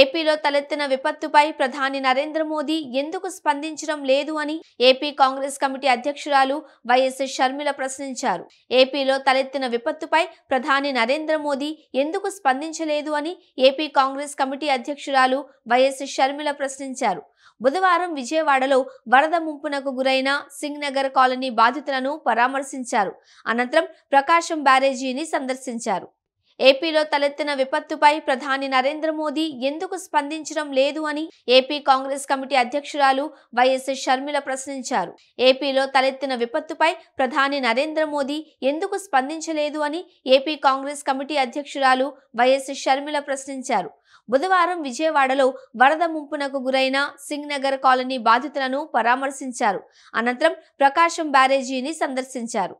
ఏపీలో తలెత్తిన విపత్తుపై ప్రధాని నరేంద్ర మోదీ ఎందుకు స్పందించడం లేదు అని ఏపీ కాంగ్రెస్ కమిటీ అధ్యక్షురాలు వైఎస్ షర్మిల ప్రశ్నించారు ఏపీలో తలెత్తిన విపత్తుపై ప్రధాని నరేంద్ర మోదీ ఎందుకు స్పందించలేదు అని ఏపీ కాంగ్రెస్ కమిటీ అధ్యక్షురాలు వైఎస్ షర్మిల ప్రశ్నించారు బుధవారం విజయవాడలో వరద ముంపునకు గురైన సింగ్ నగర్ కాలనీ బాధితులను పరామర్శించారు అనంతరం ప్రకాశం బ్యారేజీని సందర్శించారు ఏపీలో తలెత్తిన విపత్తుపై ప్రధాని నరేంద్ర మోదీ ఎందుకు స్పందించడం లేదు అని ఏపీ కాంగ్రెస్ కమిటీ అధ్యక్షురాలు వైఎస్ షర్మిల ప్రశ్నించారు ఏపీలో తలెత్తిన విపత్తుపై ప్రధాని నరేంద్ర మోదీ ఎందుకు స్పందించలేదు అని ఏపీ కాంగ్రెస్ కమిటీ అధ్యక్షురాలు వైఎస్ షర్మిల ప్రశ్నించారు బుధవారం విజయవాడలో వరద ముంపునకు గురైన సింగ్ నగర్ కాలనీ బాధితులను పరామర్శించారు అనంతరం ప్రకాశం బ్యారేజీని సందర్శించారు